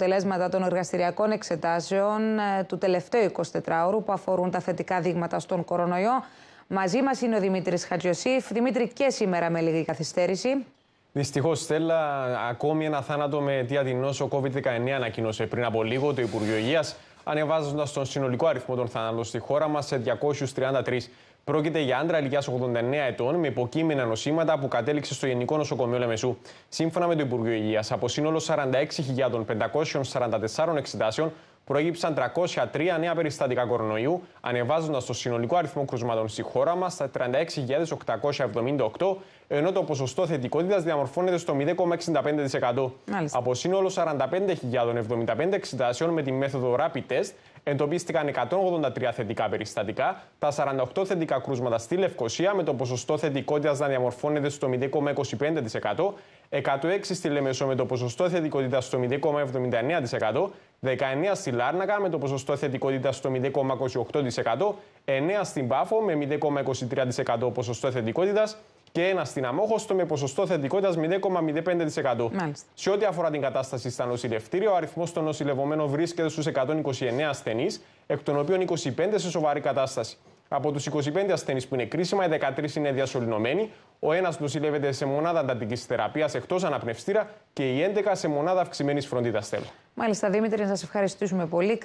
αποτελέσματα των εργαστηριακών εξετάσεων ε, του τελευταίου 24ωρου που αφορούν τα θετικά δείγματα στον κορονοϊό. Μαζί μας είναι ο Δημήτρης Χατζιοσήφ. Δημήτρη, και σήμερα με λίγη καθυστέρηση. Δυστυχώς, Στέλλα, ακόμη ένα θάνατο με αιτία την νόσο COVID-19 ανακοίνωσε πριν από λίγο το Υπουργείο Υγείας ανεβάζοντας τον συνολικό αριθμό των θανάτων στη χώρα μας σε 233. Πρόκειται για άντρα ηλικίας 89 ετών με υποκείμενα νοσήματα που κατέληξε στο Γενικό Νοσοκομείο Λεμεσού. Σύμφωνα με το Υπουργείο Υγείας, από σύνολο 46.544 εξετάσεων προέγυψαν 303 νέα περιστατικά κορονοϊού, ανεβάζοντας το συνολικό αριθμό κρουσμάτων στη χώρα μας στα 36.878, ενώ το ποσοστό θετικότητας διαμορφώνεται στο 0,65%. Από σύνολο 45.075 εξετάσεων με τη μέθοδο Rapid εντοπίστηκαν 183 θετικά περιστατικά, τα 48 θετικά κρούσματα στη Λευκοσία με το ποσοστό θετικότητας να διαμορφώνεται στο 0,25%, 106 στη Λεμεσό με το ποσοστό θετικότητας στο 0,79%, 19 στη Λάρνακα με το ποσοστό θετικότητας στο 0,28%, 9 στην Πάφο με 0,23% ποσοστό θετικότητας και ένα στην αμόχωστο με ποσοστό θετικότητας 0,05%. Σε ό,τι αφορά την κατάσταση στα νοσηλευτήρια, ο αριθμός των νοσηλευωμένων βρίσκεται στους 129 ασθενείς, εκ των οποίων 25 σε σοβαρή κατάσταση. Από τους 25 ασθενείς που είναι κρίσιμα, οι 13 είναι διασωληνωμένοι, ο ένας νοσηλεύεται σε μονάδα αντατικής θεραπείας εκτός αναπνευστήρα και οι 11 σε μονάδα αυξημένης φροντίδας στέλνου. Μάλιστα, Δήμητρη, να σας ευχαριστήσουμε πολύ.